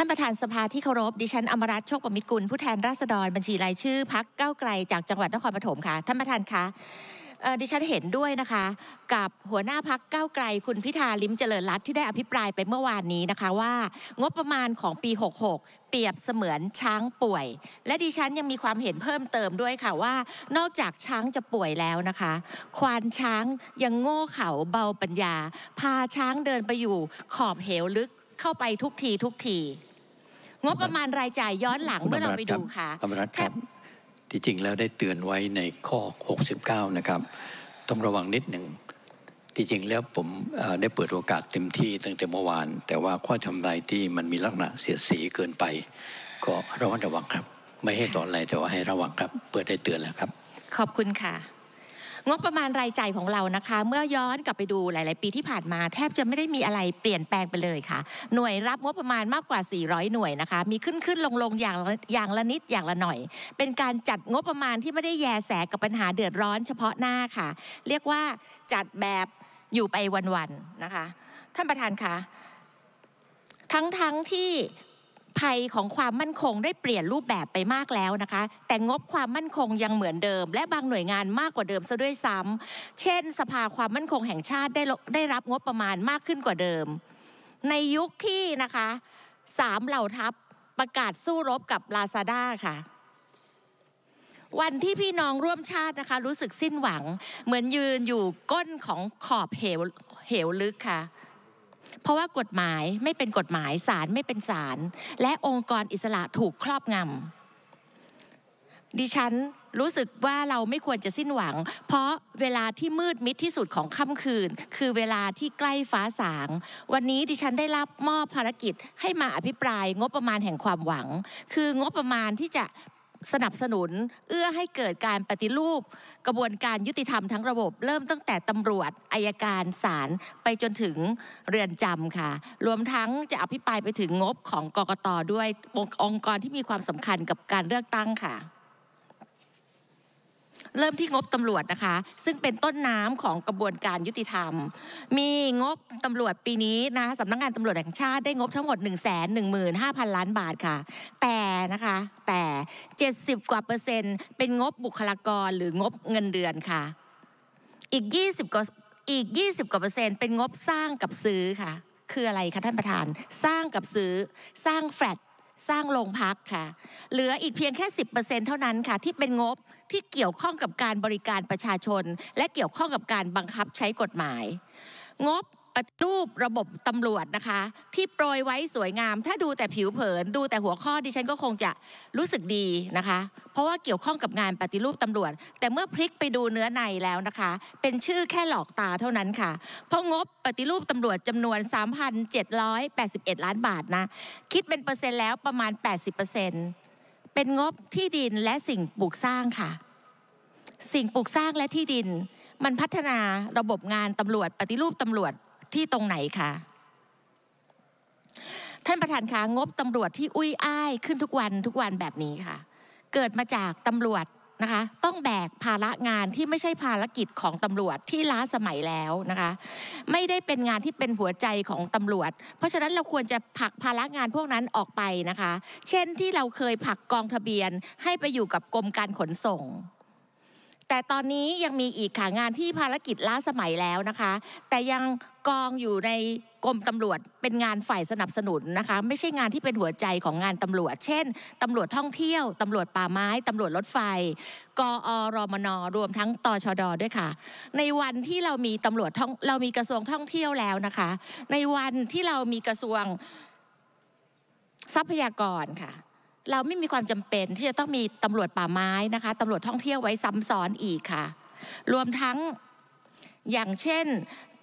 ท่านประธานสภาที่เคารพดิฉันอมรัตโชคประมิตกุลผู้แทนราษฎรบัญชีรายชื่อพักเก้าไกลจากจังหวัดนครปฐมค่ะท่านประธานคะดิฉันเห็นด้วยนะคะ กับหัวหน้าพักเก้าไกลคุณพิธาลิมเจริญรัตที่ได้อภิปรายไปเมื่อวานนี้นะคะว่างบประมาณของปี66เปรียบเสมือนช้างป่วย และดิฉันยังมีความเห็นเพิ่มเติมด้วยค่ะว่า นอกจากช้างจะป่วยแล้วนะคะควานช้างยังโง่เขลาเบาปัญญา พาช้างเดินไปอยู่ ขอบเหวลึกเข้าไปทุกที ทุกทีงบประมาณรายจ่ายย้อนหลังเมื่อเราไปดูค่ะธรรมรัฐครับที่จริงแล้วได้เตือนไว้ในข้อ 69 นะครับ ต้องระวังนิดหนึ่งที่จริงแล้วผมได้เปิดโอกาสเต็มที่ตั้งแต่เมื่อวาน แต่ว่าข้อทำลายที่มันมีลักษณะเสียดสีเกินไป ก็ระวังระวังครับ ไม่ให้ตออะไรแต่ว่าให้ระวังครับ เปิดได้เตือนแล้วครับ ขอบคุณค่ะงบประมาณรายจ่ายของเรานะคะ เมื่อย้อนกลับไปดูหลาย ๆ ปีที่ผ่านมา แทบจะไม่ได้มีอะไรเปลี่ยนแปลงไปเลยค่ะ หน่วยรับงบประมาณมากกว่า 400 หน่วยนะคะมีขึ้นขึ้นลงลงอย่างอย่างละนิดอย่างละหน่อย เป็นการจัดงบประมาณที่ไม่ได้แยแสกับปัญหาเดือดร้อนเฉพาะหน้าค่ะ เรียกว่าจัดแบบอยู่ไปวัน ๆ นะคะ ท่านประธานคะทั้ง ๆทที่ภัยของความมั่นคงได้เปลี่ยนรูปแบบไปมากแล้วนะคะ แต่งบความมั่นคงยังเหมือนเดิม และบางหน่วยงานมากกว่าเดิมซะด้วยซ้ำ เช่น สภาความมั่นคงแห่งชาติได้ได้รับงบประมาณมากขึ้นกว่าเดิมในยุคที่นะคะสามเหล่าทัพประกาศสู้รบกับลาซาด้าค่ะวันที่พี่น้องร่วมชาตินะคะ รู้สึกสิ้นหวังเหมือนยืนอยู่ก้นของขอบเหวเหวลึกค่ะเพราะว่ากฎหมายไม่เป็นกฎหมายศาลไม่เป็นศาลและองค์กรอิสระถูกครอบงำดิฉันรู้สึกว่าเราไม่ควรจะสิ้นหวัง เพราะเวลาที่มืดมิดที่สุดของค่ำคืน คือเวลาที่ใกล้ฟ้าสาง วันนี้ดิฉันได้รับมอบภารกิจให้มาอภิปรายงบประมาณแห่งความหวัง คืองบประมาณที่จะสนับสนุนเอื้อให้เกิดการปฏิรูปกระบวนการยุติธรรมทั้งระบบเริ่มตั้งแต่ตำรวจอายการศาลไปจนถึงเรือนจำค่ะรวมทั้งจะอภิปรายไปถึงงบของกกตด้วย องค์กรที่มีความสำคัญกับการเลือกตั้งค่ะเริ่มที่งบตำรวจนะคะ ซึ่งเป็นต้นน้ำของกระบวนการยุติธรรม มีงบตำรวจปีนี้นะสำนักงงานตำรวจแห่งชาติได้งบทั้งหมด 1 1 5 0 0 0 ล้านบาทค่ะ แต่นะคะ แต่ 70 กว่า เปอร์เซ็นต์เป็นงบบุคลากรหรืองบเงินเดือนค่ะ อีก 20กว่าอีก20กว่าเปอร์เซ็นต์เป็นงบสร้างกับซื้อค่ะ คืออะไรคะท่านประธาน สร้างกับซื้อสร้างแฟลตสร้างโรงพักค่ะเหลืออีกเพียงแค่ 10%เท่านั้นค่ะที่เป็นงบที่เกี่ยวข้องกับการบริการประชาชน และเกี่ยวข้องกับการบังคับใช้กฎหมาย งบปฏิรูประบบตำรวจนะคะที่โปรยไว้สวยงามถ้าดูแต่ผิวเผิน ดูแต่หัวข้อดิฉันก็คงจะรู้สึกดีนะคะ เพราะว่าเกี่ยวข้องกับงานปฏิรูปตำรวจ แต่เมื่อพลิกไปดูเนื้อในแล้วนะคะ เป็นชื่อแค่หลอกตาเท่านั้นค่ะเพราะงบปฏิรูปตำรวจจำนวน 3,781 ล้านบาทนะคิดเป็นเปอร์เซ็นต์แล้วประมาณ 80%เป็นงบที่ดินและสิ่งปลูกสร้างค่ะ สิ่งปลูกสร้างและที่ดิน มันพัฒนาระบบงานตำรวจปฏิรูปตำรวจที่ตรงไหนคะท่านประธานคะงบตำรวจที่อุ้ยอ้ายขึ้นทุกวันทุกวันแบบนี้ค่ะ เกิดมาจากตำรวจนะคะ ต้องแบกภาระงานที่ไม่ใช่ภารกิจของตำรวจที่ล้าสมัยแล้วนะคะ ไม่ได้เป็นงานที่เป็นหัวใจของตำรวจ เพราะฉะนั้นเราควรจะผลักภาระงานพวกนั้นออกไปนะคะ เช่นที่เราเคยผลักกองทะเบียนให้ไปอยู่กับกรมการขนส่งแต่ตอนนี้ยังมีอีกค่ะ งานที่ภารกิจล้าสมัยแล้วนะคะ แต่ยังกองอยู่ในกรมตำรวจเป็นงานฝ่ายสนับสนุนนะคะ ไม่ใช่งานที่เป็นหัวใจของงานตำรวจ เช่นตำรวจท่องเที่ยวตำรวจป่าไม้ตำรวจรถไฟ กอรมนรวมทั้งตชดด้วยค่ะ ในวันที่เรามีตำรวจท่องเรามีกระทรวงท่องเที่ยวแล้วนะคะ ในวันที่เรามีกระทรวงทรัพยากรค่ะเราไม่มีความจำเป็นที่จะต้องมีตำรวจป่าไม้นะคะตำรวจท่องเที่ยวไว้ซ้ำซ้อนอีกค่ะ รวมทั้งอย่างเช่น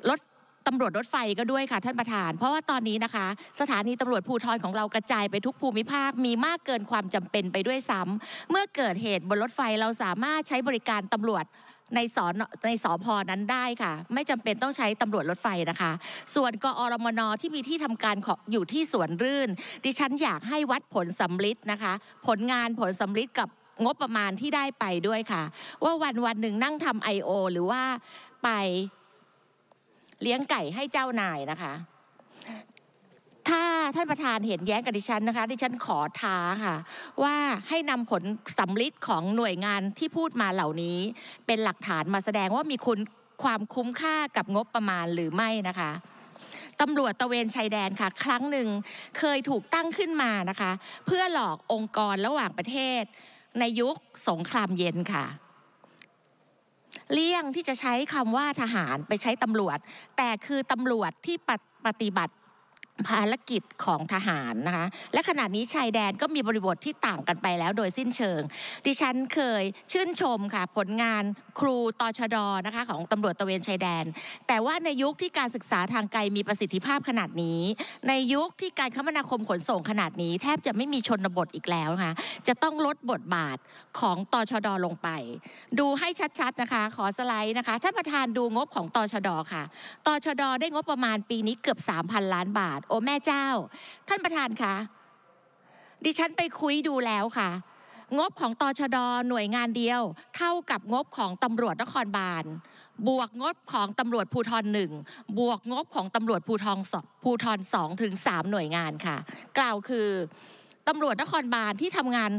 รถตำรวจรถไฟก็ด้วยค่ะท่านประธาน เพราะว่าตอนนี้นะคะสถานีตำรวจภูทรของเรากระจายไปทุกภูมิภาคมีมากเกินความจำเป็นไปด้วยซ้ำเมื่อเกิดเหตุบนรถไฟเราสามารถใช้บริการตำรวจในสอในสอพอนั้นได้ค่ะ ไม่จำเป็นต้องใช้ตำรวจรถไฟนะคะ ส่วนกอรมนที่มีที่ทำการอยู่ที่สวนรื่น ดิฉันอยากให้วัดผลสำลิดนะคะ ผลงานผลสำลิดกับงบประมาณที่ได้ไปด้วยค่ะ ว่าวันวันหนึ่งนั่งทำไอโอหรือว่าไปเลี้ยงไก่ให้เจ้านายนะคะถ้าท่านประธานเห็นแย้งกับดิฉันนะคะ ดิฉันขอท้าค่ะ ว่าให้นำผลสำลิดของหน่วยงานที่พูดมาเหล่านี้ เป็นหลักฐานมาแสดงว่ามีคุณความคุ้มค่ากับงบประมาณหรือไม่นะคะตำรวจตะเวนชายแดนค่ะ ครั้งหนึ่งเคยถูกตั้งขึ้นมานะคะ เพื่อหลอกองค์กรระหว่างประเทศ ในยุคสงครามเย็นค่ะเลี่ยงที่จะใช้คำว่าทหารไปใช้ตำรวจ แต่คือตำรวจที่ปฏิบัติภารกิจของทหารนะคะและขณะนี้ชายแดนก็มีบริบทที่ต่างกันไปแล้ว โดยสิ้นเชิง ดิฉันเคยชื่นชมค่ะผลงานครูตชดนะคะของตำรวจตะเวนชายแดน แต่ว่าในยุคที่การศึกษาทางไกลมีประสิทธิภาพขนาดนี้ ในยุคที่การคมนาคมขนส่งขนาดนี้ แทบจะไม่มีชนบทอีกแล้วนะคะจะต้องลดบทบาทของตชดลงไป ดูให้ชัดๆนะคะ ขอสไลด์นะคะท่านประธานดูงบของตชดค่ะตชดได้งบประมาณปีนี้เกือบ 3,000 ล้านบาทโอ้แม่เจ้า ท่านประธานคะดิฉันไปคุยดูแล้วค่ะ งบของตชดหน่วยงานเดียว เท่ากับงบของตำรวจนครบาลบวกงบของตำรวจภูทรหนึ่งบวกงบของตำรวจภูทรสภูทรสองถึงสามหน่วยงานค่ะ กล่าวคือตำรวจนครบาลที่ทำงาน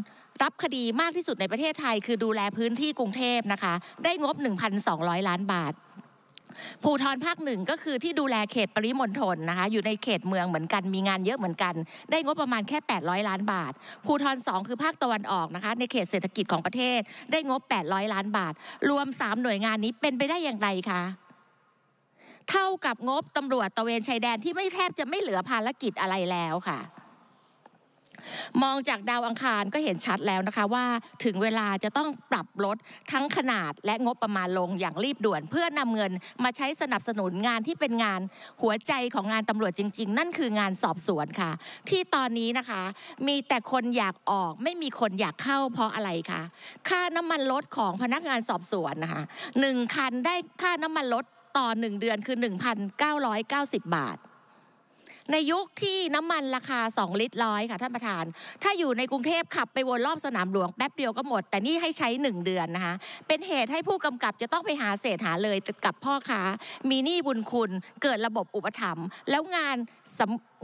รับคดีมากที่สุดในประเทศไทย คือดูแลพื้นที่กรุงเทพนะคะ ได้งบ 1,200 ล้านบาทภูทรภาคหนึ่งก็คือที่ดูแลเขตปริมณฑลนะคะอยู่ในเขตเมืองเหมือนกันมีงานเยอะเหมือนกันได้งบประมาณแค่ 800 ล้านบาทภูทร2คือภาคตะวันออกนะคะ ในเขตเศรษฐกิจของประเทศ ได้งบ 800 ล้านบาท รวม 3 หน่วยงานนี้เป็นไปได้อย่างไรคะเท่ากับงบตำรวจตะเวนชายแดนที่ไม่แทบจะไม่เหลือภารกิจอะไรแล้วค่ะมองจากดาวอังคารก็เห็นชัดแล้วนะคะ ว่าถึงเวลาจะต้องปรับลดทั้งขนาดและงบประมาณลงอย่างรีบด่วน เพื่อนำเงินมาใช้สนับสนุนงานที่เป็นงาน หัวใจของงานตำรวจจริง ๆ นั่นคืองานสอบสวนค่ะ ที่ตอนนี้นะคะ มีแต่คนอยากออกไม่มีคนอยากเข้าเพราะอะไรคะค่าน้ำมันลดของพนักงานสอบสวนนะคะหนึ่งคันได้ค่าน้ำมันลดต่อ 1เดือนคือ1,990บาทในยุคที่น้ำมันราคา2ลิตรร้อยค่ะท่านประธาน ถ้าอยู่ในกรุงเทพขับไปวนรอบสนามหลวงแป๊บเดียวก็หมด แต่นี่ให้ใช้1เดือนนะคะ เป็นเหตุให้ผู้กำกับจะต้องไปหาเศษหาเลยกับพ่อค้ามีหนี้บุญคุณ เกิดระบบอุปถัมภ์แล้วงาน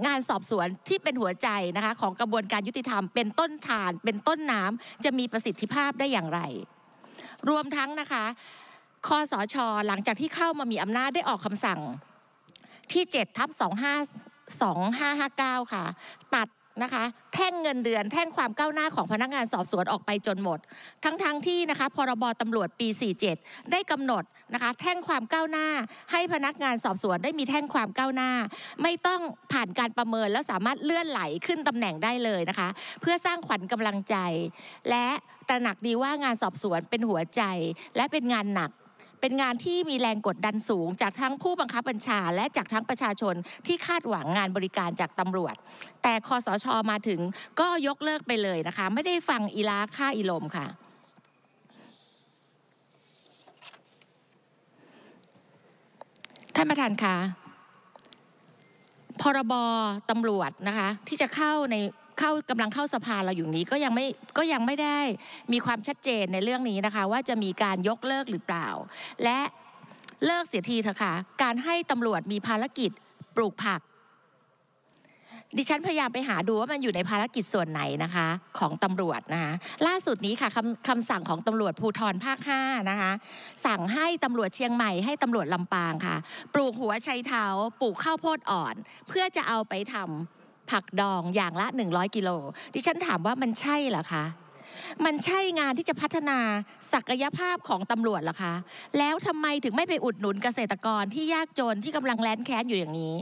งานสอบสวนที่เป็นหัวใจนะคะของกระบวนการยุติธรรม เป็นต้นฐาน เป็นต้นน้ำจะมีประสิทธิภาพได้อย่างไร รวมทั้งนะคะคอสอชอหลังจากที่เข้ามามีอำนาจได้ออกคำสั่งที่7ทับ2559 ค่ะ ตัด นะคะแท่งเงินเดือน แท่งความก้าวหน้าของพนักงานสอบสวนออกไปจนหมด ทั้งๆทที่นะคะพรบตำรวจปี 47 ได้กำหนดนะคะแท่งความก้าวหน้า ให้พนักงานสอบสวนได้มีแท่งความก้าวหน้า ไม่ต้องผ่านการประเมินแล้วสามารถเลื่อนไหลขึ้นตำแหน่งได้เลยนะคะ เพื่อสร้างขวัญกำลังใจ และตระหนักดีว่างานสอบสวนเป็นหัวใจและเป็นงานหนักเป็นงานที่มีแรงกดดันสูง จากทั้งผู้บังคับบัญชา และจากทั้งประชาชนที่คาดหวังงานบริการจากตำรวจ แต่คอสชอมาถึงก็ยกเลิกไปเลยนะคะ ไม่ได้ฟังอีลาค่าอีลมค่ะ ท่านประธานคะพรบตำรวจนะคะ ที่จะเข้าในเข้ากำลังเข้าสภาเราอยู่นี้ก็ยังไม่ก็ยังไม่ได้มีความชัดเจนในเรื่องนี้นะคะ ว่าจะมีการยกเลิกหรือเปล่า และเลิกเสียทีเถอะค่ะการให้ตำรวจมีภารกิจปลูกผัก ดิฉันพยายามไปหาดู ว่ามันอยู่ในภารกิจส่วนไหนนะคะ ของตำรวจนะคะล่าสุดนี้ค่ะคำคำสั่งของตำรวจภูทรภาค5นะคะ สั่งให้ตำรวจเชียงใหม่ให้ตำรวจลำปางค่ะ ปลูกหัวไชเท้า ปลูกข้าวโพดอ่อน เพื่อจะเอาไปทำผักดองอย่างละ 100กิโล ดิฉันถามว่ามันใช่เหรอคะ มันใช่งานที่จะพัฒนาศักยภาพของตำรวจหรอคะ แล้วทำไมถึงไม่ไปอุดหนุนเกษตรกรที่ยากจนที่กำลังแลนแค้นอยู่อย่างนี้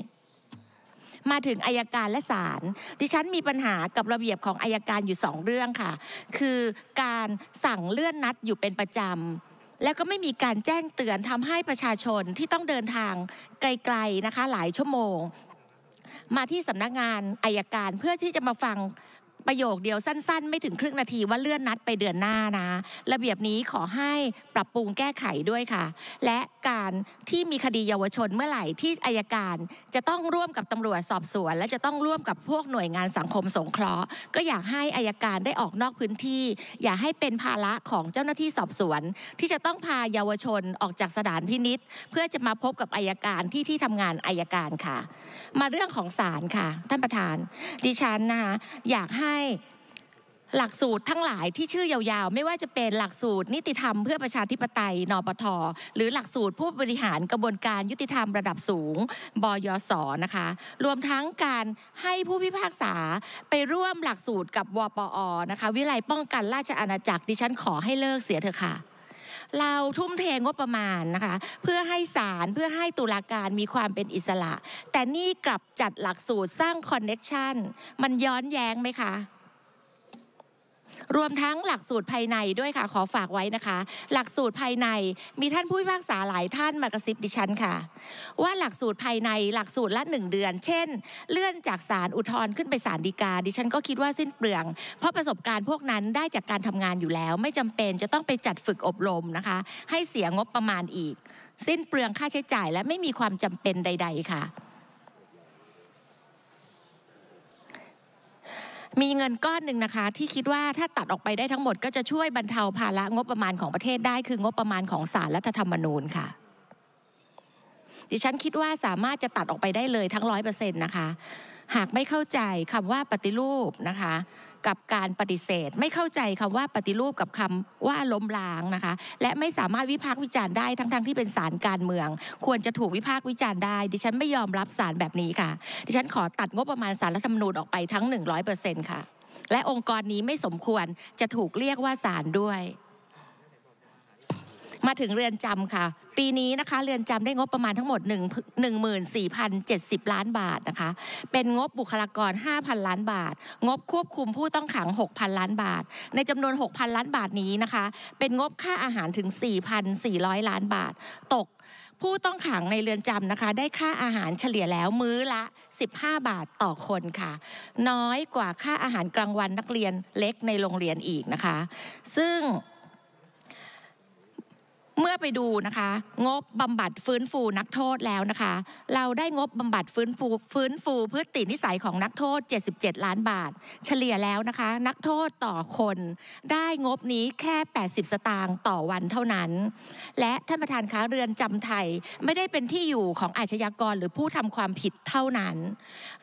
มาถึงอายการและศาล ดิฉันมีปัญหากับระเบียบของอายการอยู่สองเรื่องค่ะ คือการสั่งเลื่อนนัดอยู่เป็นประจำแล้วก็ไม่มีการแจ้งเตือนทำให้ประชาชนที่ต้องเดินทางไกลๆนะคะ หลายชั่วโมงมาที่สำนักงานอายการเพื่อที่จะมาฟังประโยคเดียวสั้นๆไม่ถึงครึ่งนาทีว่าเลื่อนนัดไปเดือนหน้านะระเบียบนี้ขอให้ปรับปรุงแก้ไขด้วยค่ะ และการที่มีคดีเยาวชนเมื่อไหร่ที่อายการจะต้องร่วมกับตำรวจสอบสวน และจะต้องร่วมกับพวกหน่วยงานสังคมสงเคราะห์ก็อยากให้อายการได้ออกนอกพื้นที่ อย่าให้เป็นภาระของเจ้าหน้าที่สอบสวน ที่จะต้องพาเยาวชนออกจากสถานพินิษเพื่อจะมาพบกับอายการที่ที่ทำงานอายการค่ะ มาเรื่องของศาลค่ะ ท่านประธาน ดิฉันนะคะอยากให้ให้หลักสูตรทั้งหลายที่ชื่อยาวๆ ไม่ว่าจะเป็นหลักสูตรนิติธรรม เพื่อประชาธิปไตย นปท หรือหลักสูตรผู้บริหารกระบวนการยุติธรรมระดับสูง บยศนะคะรวมทั้งการให้ผู้พิพากษาไปร่วมหลักสูตรกับวปอนะคะวิไลป้องกันราชอาณาจักร ดิฉันขอให้เลิกเสียเถอะค่ะเราทุ่มเทงบประมาณนะคะ เพื่อให้ศาลเพื่อให้ตุลาการมีความเป็นอิสระ แต่นี่กลับจัดหลักสูตรสร้างคอนเน็ชันมันย้อนแย้งไหมคะรวมทั้งหลักสูตรภายในด้วยค่ะ ขอฝากไว้นะคะ หลักสูตรภายในมีท่านผู้พิพากษาหลายท่านมากระซิบดิฉันค่ะ ว่าหลักสูตรภายในหลักสูตรละหนึ่งเดือน เช่น เลื่อนจากศาลอุทธรณ์ขึ้นไปศาลฎีกา ดิฉันก็คิดว่า สิ้นเปลือง เพราะประสบการณ์พวกนั้นได้จากการทำงานอยู่แล้วไม่จำเป็นจะต้องไปจัดฝึกอบรมนะคะ ให้เสียงบประมาณอีก สิ้นเปลืองค่าใช้จ่ายและไม่มีความจำเป็นใด ๆ ค่ะมีเงินก้อนหนึ่งนะคะที่คิดว่าถ้าตัดออกไปได้ทั้งหมดก็จะช่วยบรรเทาภาระงบประมาณของประเทศได้คืองบประมาณของสารรัฐธรรมนูญค่ะดิฉันคิดว่าสามารถจะตัดออกไปได้เลยทั้งร้อยเปอร์เซ็นต์นะคะ หากไม่เข้าใจคำว่าปฏิรูปนะคะกับการปฏิเสธไม่เข้าใจคำว่าปฏิรูปกับคำว่าล้มล้างนะคะ และไม่สามารถวิพากษ์วิจารณ์ได้ทั้งๆทที่เป็นสารการเมือง ควรจะถูกวิพากษ์วิจารณ์ได้ ดิฉันไม่ยอมรับสารแบบนี้ค่ะดิฉันขอตัดงบประมาณสารรัฐธรรมนูญออกไปทั้ง100%ค่ะและองค์กรนี้ไม่สมควรจะถูกเรียกว่าสารด้วยมาถึงเรือนจำค่ะ ปีนี้นะคะเรือนจำได้งบประมาณทั้งหมด14,070 ล้านบาทนะคะ เป็นงบบุคลากร 5,000 ล้านบาท งบควบคุมผู้ต้องขัง 6,000 ล้านบาท ในจำนวน 6,000 ล้านบาทนี้นะคะ เป็นงบค่าอาหารถึง 4,400 ล้านบาท ตก ผู้ต้องขังในเรือนจำนะคะได้ค่าอาหารเฉลี่ยแล้วมื้อละ 15 บาทต่อคนค่ะ น้อยกว่าค่าอาหารกลางวันนักเรียนเล็กในโรงเรียนอีกนะคะ ซึ่งเมื่อไปดูนะคะ งบบำบัดฟื้นฟูนักโทษแล้วนะคะ เราได้งบบำบัดฟื้นฟูฟื้นฟูพฤตินิสัยของนักโทษ 77 ล้านบาทเฉลี่ยแล้วนะคะ นักโทษต่อคน ได้งบนี้แค่ 80 สตางค์ต่อวันเท่านั้น และท่านประธานคะเรือนจำไทยไม่ได้เป็นที่อยู่ของอาชญากรหรือผู้ทำความผิดเท่านั้น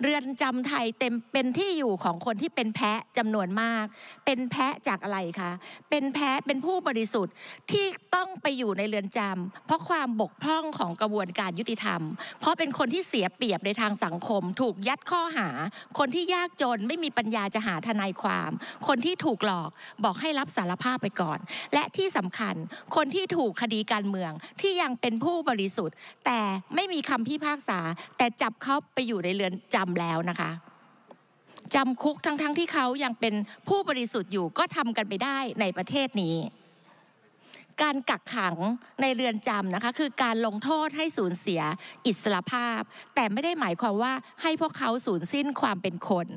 เรือนจำไทยเต็มเป็นที่อยู่ของคนที่เป็นแพะจำนวนมาก เป็นแพะจากอะไรคะเป็นแพะเป็นผู้บริสุทธิ์ที่ต้องไปอยู่อยู่ในเรือนจำ เพราะความบกพร่องของกระบวนการยุติธรรม เพราะเป็นคนที่เสียเปรียบในทางสังคม ถูกยัดข้อหา คนที่ยากจนไม่มีปัญญาจะหาทนายความ คนที่ถูกหลอกบอกให้รับสารภาพไปก่อน และที่สำคัญ คนที่ถูกคดีการเมืองที่ยังเป็นผู้บริสุทธิ์ แต่ไม่มีคำพิพากษา แต่จับเขาไปอยู่ในเรือนจำแล้วนะคะจำคุกทั้งๆทที่เขายังเป็นผู้บริสุทธิ์อยู่ก็ทำกันไปได้ในประเทศนี้การกักขังในเรือนจำนะคะ คือการลงโทษให้สูญเสีย อิสรภาพ แต่ไม่ได้หมายความว่าให้พวกเขาสูญสิ้นความเป็นคน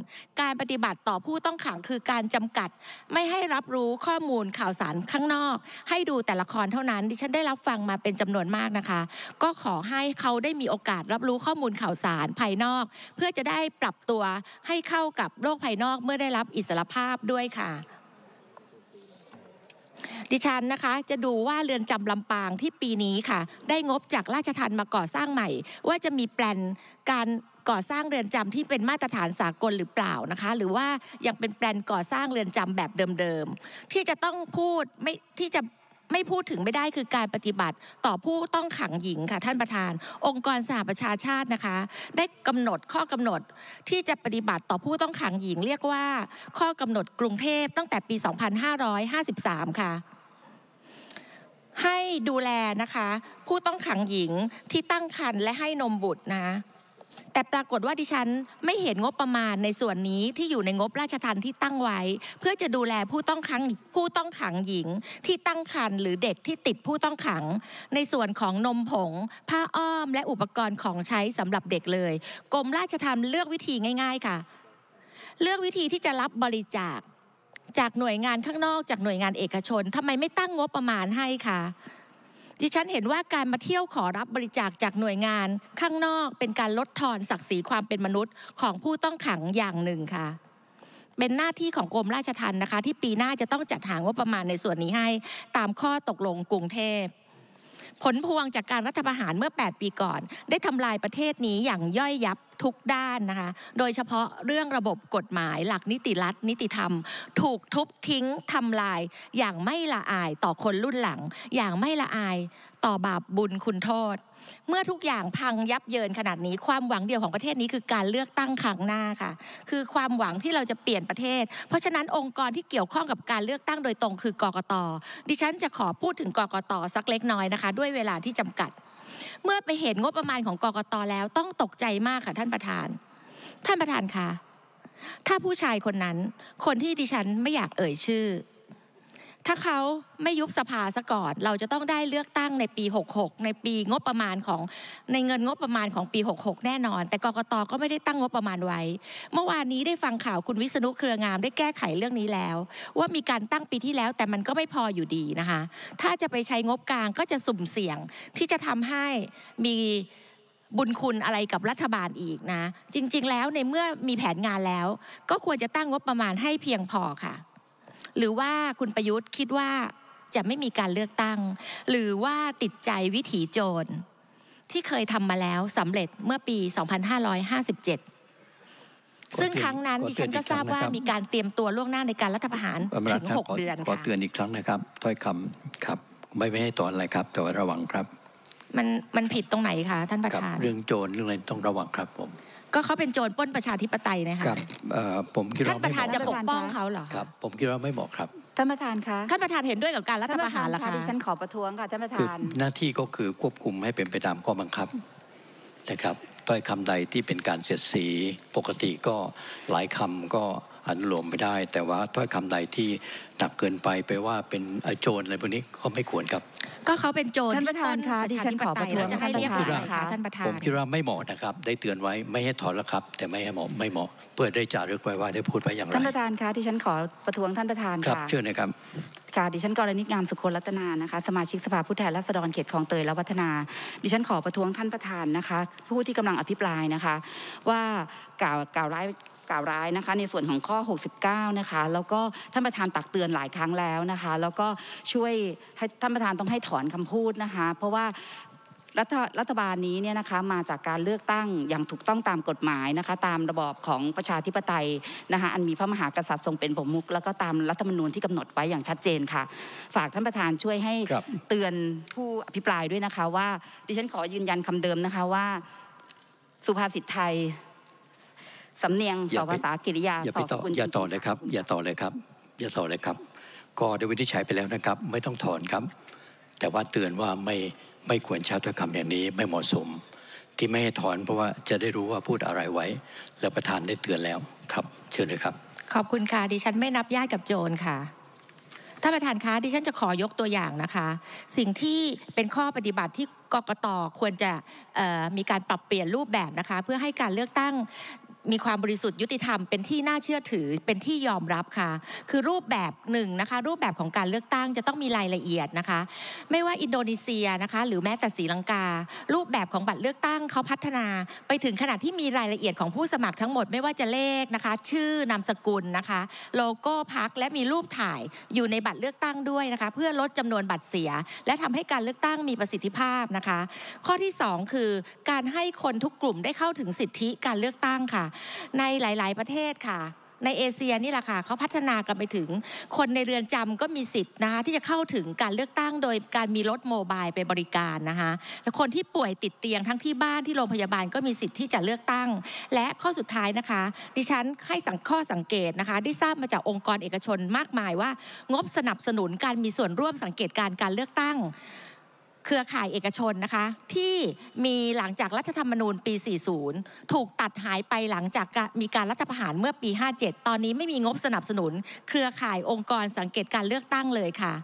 การปฏิบัติต่อผู้ต้องขังคือการจำกัด ไม่ให้รับรู้ข้อมูลข่าวสารข้างนอก ให้ดูแต่ละครเท่านั้น ดิฉันได้รับฟังมาเป็นจำนวนมากนะคะ ก็ขอให้เขาได้มีโอกาสรับรู้ข้อมูลข่าวสารภายนอก เพื่อจะได้ปรับตัวให้เข้ากับโลกภายนอกเมื่อได้รับอิสรภาพด้วยค่ะดิฉันนะคะจะดูว่าเรือนจำลำปางที่ปีนี้ค่ะ ได้งบจากราชทันมาก่อสร้างใหม่ ว่าจะมีแปลนการก่อสร้างเรือนจำที่เป็นมาตรฐานสากลหรือเปล่านะคะ หรือว่ายังเป็นแปลนก่อสร้างเรือนจำแบบเดิมๆที่จะต้องพูดไม่ที่จะไม่พูดถึงไม่ได้คือการปฏิบัติต่อผู้ต้องขังหญิงค่ะ ท่านประธานองค์กรสหประชาชาตินะคะ ได้กำหนดข้อกำหนดที่จะปฏิบัติต่อผู้ต้องขังหญิงเรียกว่า ข้อกำหนดกรุงเทพตั้งแต่ปี 2553 ค่ะ ให้ดูแลนะคะ ผู้ต้องขังหญิงที่ตั้งครรภ์และให้นมบุตรนะแต่ปรากฏว่าดิฉันไม่เห็นงบประมาณในส่วนนี้ที่อยู่ในงบราชทันที่ตั้งไว้ เพื่อจะดูแลผู้ต้องขังผู้ต้องขังหญิง ที่ตั้งครรภ์หรือเด็กที่ติดผู้ต้องขัง ในส่วนของนมผง ผ้าอ้อม และอุปกรณ์ของใช้สำหรับเด็กเลยกรมราชทัณฑ์เลือกวิธีง่าย ๆ ค่ะ เลือกวิธีที่จะรับบริจาค จากหน่วยงานข้างนอก จากหน่วยงานเอกชนทำไมไม่ตั้งงบประมาณให้คะดิฉันเห็นว่าการมาเที่ยวขอรับบริจาคจากหน่วยงานข้างนอกเป็นการลดทอนศักดิ์ศรีความเป็นมนุษย์ของผู้ต้องขังอย่างหนึ่งค่ะ เป็นหน้าที่ของกรมราชทัณฑ์นะคะ ที่ปีหน้าจะต้องจัดหางบประมาณในส่วนนี้ให้ ตามข้อตกลงกรุงเทพผลพวงจากการรัฐประหารเมื่อ 8 ปีก่อน ได้ทำลายประเทศนี้อย่างย่อยยับทุกด้านนะคะ โดยเฉพาะเรื่องระบบกฎหมายหลักนิติรัฐนิติธรรม ถูกทุบทิ้งทำลายอย่างไม่ละอายต่อคนรุ่นหลัง อย่างไม่ละอายต่อบาปบุญคุณโทษเมื่อทุกอย่างพังยับเยินขนาดนี้ ความหวังเดียวของประเทศนี้คือการเลือกตั้งครั้งหน้าค่ะ คือความหวังที่เราจะเปลี่ยนประเทศ เพราะฉะนั้นองค์กรที่เกี่ยวข้องกับการเลือกตั้งโดยตรง คือกกตดิฉันจะขอพูดถึงกกตสักเล็กน้อยนะคะ ด้วยเวลาที่จำกัด เมื่อไปเห็นงบประมาณของกกตแล้ว ต้องตกใจมากค่ะท่านประธาน ท่านประธานคะถ้าผู้ชายคนนั้น คนที่ดิฉันไม่อยากเอ่ยชื่อถ้าเขาไม่ยุบสภาซะก่อนเราจะต้องได้เลือกตั้งในปี 66 ในปีงบประมาณของในเงินงบประมาณของปี 66 แน่นอน แต่กกตก็ไม่ได้ตั้งงบประมาณไว้ เมื่อวานนี้ได้ฟังข่าวคุณวิษณุเครืองามได้แก้ไขเรื่องนี้แล้ว ว่ามีการตั้งปีที่แล้ว แต่มันก็ไม่พออยู่ดีนะคะ ถ้าจะไปใช้งบกลางก็จะสุ่มเสี่ยงที่จะทำให้มีบุญคุณอะไรกับรัฐบาลอีกนะ จริงๆแล้วในเมื่อมีแผนงานแล้ว ก็ควรจะตั้งงบประมาณให้เพียงพอค่ะหรือว่าคุณประยุทธ์คิดว่าจะไม่มีการเลือกตั้ง หรือว่าติดใจวิถีโจรที่เคยทำมาแล้วสำเร็จเมื่อปี 2557 ซึ่งครั้งนั้นดิฉันก็ทราบว่ามีการเตรียมตัวล่วงหน้าในการรัฐประหารถึง 6 เดือนค่ะขอเตือนอีกครั้งนะครับ ถ้อยคำครับ ไม่ไม่ให้ตอนอะไรครับ แต่ว่าระวังครับ มันมันผิดตรงไหนคะท่านประธานเรื่องโจรเรื่องอะไรต้องระวังครับผมก็เขาเป็นโจรปล้นประชาธิปไตยนะคะผมคิดท่าท่านประธานจะปกป้องเขาเหรอครับ ผมคิดว่าไม่เหมาะครับท่านประธานคะท่านประธานเห็นด้วยกับการรัฐประหารเหรอคะดิฉันขอประท้วงค่ะท่านประคือธานหน้าที่ก็คือควบคุมให้เป็นไปตามข้อบังคับนะครับต้อยคำใดที่เป็นการเสียดสีปกติก็หลายคำก็อนุโลมไม่ได้ แต่ว่าถ้อยคำใดที่หนักเกินไปไปว่าเป็นโจรอะไรพวกนี้ก็ไม่ควรครับ ก็เขาเป็นโจรท่านประธานค่ะดิฉันขอประท้วงท่านประธานค่ะท่านประธานผมคิดว่าไม่เหมาะนะครับ ได้เตือนไว้ไม่ให้ถอนแล้วครับ แต่ไม่ให้เหมาะไม่เหมาะ เพื่อได้จ่าเรองไว้ว่าได้พูดไปอย่างไรท่านประธานค่ะดิฉันขอประท้วงท่านประธานค่ะครับเชิญนะครับค่ะดิฉันกรณิตงามสุคนรัตนานะคะสมาชิกสภาผู้แทนราษฎรเขตคลองเตยและวัฒนา ดิฉันขอประท้วงท่านประธานนะคะ ผู้ที่กำลังอภิปรายนะคะ ว่ากล่าวกล่าวร้ายกล่าวร้ายนะคะในส่วนของข้อ 69 นะคะ แล้วก็ท่านประธานตักเตือนหลายครั้งแล้วนะคะ แล้วก็ช่วยให้ท่านประธานต้องให้ถอนคำพูดนะคะ เพราะว่ารัฐรัฐบาลนี้เนี่ยนะคะมาจากการเลือกตั้งอย่างถูกต้องตามกฎหมายนะคะ ตามระบอบของประชาธิปไตยนะคะ อันมีพระมหากษัตริย์ทรงเป็นประมุขแล้วก็ตามรัฐธรรมนูญที่กำหนดไว้อย่างชัดเจนค่ะ ฝากท่านประธานช่วยให้เตือนผู้อภิปรายด้วยนะคะ ว่า ดิฉันขอยืนยันคำเดิมนะคะว่าสุภาษิตไทยสำเนียงสอบภาษากิริยาสอบสกุลอย่าต่อเลยครับ อย่าต่อเลยครับอย่าต่อเลยครับ ก็ได้วินิจฉัยไปแล้วนะครับ ไม่ต้องถอนครับ แต่ว่าเตือนว่าไม่ไม่ควรใช้ถ้อยคำอย่างนี้ไม่เหมาะสม ที่ไม่ให้ถอนเพราะว่าจะได้รู้ว่าพูดอะไรไว้ แล้วประธานได้เตือนแล้วครับ เชิญเลยครับ ขอบคุณค่ะดิฉันไม่นับญาติกับโจรค่ะท่านประธานคะดิฉันจะขอยกตัวอย่างนะคะ สิ่งที่เป็นข้อปฏิบัติที่กกตควรจะมีการปรับเปลี่ยนรูปแบบนะคะเพื่อให้การเลือกตั้งมีความบริสุทธิ์ยุติธรรมเป็นที่น่าเชื่อถือเป็นที่ยอมรับค่ะ คือรูปแบบหนึ่งนะคะรูปแบบของการเลือกตั้งจะต้องมีรายละเอียดนะคะ ไม่ว่าอินโดนีเซียนะคะ หรือแม้แต่ศรีลังกา รูปแบบของบัตรเลือกตั้งเขาพัฒนา ไปถึงขนาดที่มีรายละเอียดของผู้สมัครทั้งหมดไม่ว่าจะเลขนะคะ ชื่อนามสกุลนะคะ โลโก้พักและมีรูปถ่ายอยู่ในบัตรเลือกตั้งด้วยนะคะ เพื่อลดจำนวนบัตรเสีย และทำให้การเลือกตั้งมีประสิทธิภาพนะคะ ข้อที่ 2 คือ การให้คนทุกกลุ่มได้เข้าถึงสิทธิการเลือกตั้งค่ะในหลายๆประเทศค่ะ ในเอเชียนี่แหละค่ะเขาพัฒนากันไปถึงคนในเรือนจำก็มีสิทธิ์นะคะที่จะเข้าถึงการเลือกตั้ง โดยการมีรถโมบายไปบริการนะคะและคนที่ป่วยติดเตียงทั้งที่บ้านที่โรงพยาบาลก็มีสิทธิ์ที่จะเลือกตั้ง และข้อสุดท้ายนะคะ ดิฉันให้สังข้อสังเกตนะคะได้ทราบมาจากองค์กรเอกชนมากมายว่า งบสนับสนุนการมีส่วนร่วมสังเกตการการเลือกตั้งเครือข่ายเอกชนนะคะ ที่มีหลังจากรัฐธรรมนูญปี 40 ถูกตัดหายไปหลังจากมีการรัฐประหารเมื่อปี 57 ตอนนี้ไม่มีงบสนับสนุน เครือข่ายองค์กรสังเกตการเลือกตั้งเลยค่ะ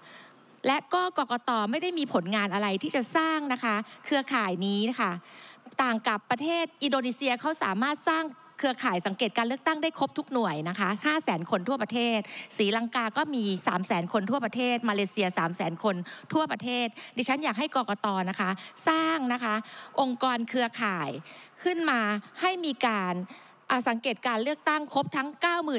และก็กกตไม่ได้มีผลงานอะไรที่จะสร้างนะคะ เครือข่ายนี้นะคะต่างกับประเทศอินโดนีเซียเขาสามารถสร้างเครือข่ายสังเกตการเลือกตั้งได้ครบทุกหน่วยนะคะ5 0 0 0 0คนทั่วประเทศศรีลังกา ก็มี3 0 0 0 0คนทั่วประเทศ มาเลเซีย3 0 0 0 0 คนทั่วประเทศ ดิฉันอยากให้กกตนะคะ สร้างนะคะองค์กรเครือข่ายขึ้นมาให้มีการสังเกตการเลือกตั้งครบทั้ง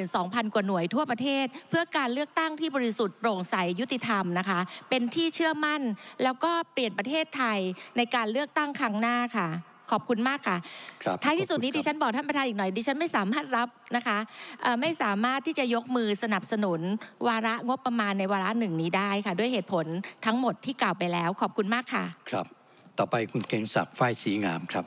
92,000 กว่าหน่วยทั่วประเทศ เพื่อการเลือกตั้งที่บริสุทธิ์โปร่งใสยุติธรรมนะคะ เป็นที่เชื่อมั่นแล้วก็เปลี่ยนประเทศไทยในการเลือกตั้งครั้งหน้าค่ะขอบคุณมากค่ะท้ายที่สุดนี้ดิฉันบอกท่านประธานอีกหน่อยดิฉันไม่สามารถรับนะคะไม่สามารถที่จะยกมือสนับสนุน วาระงบประมาณในวาระหนึ่งนี้ได้ค่ะ ด้วยเหตุผลทั้งหมดที่กล่าวไปแล้วขอบคุณมากค่ะ ครับ ต่อไปคุณเก่งศักดิ์ฝ้ายสีงามครับ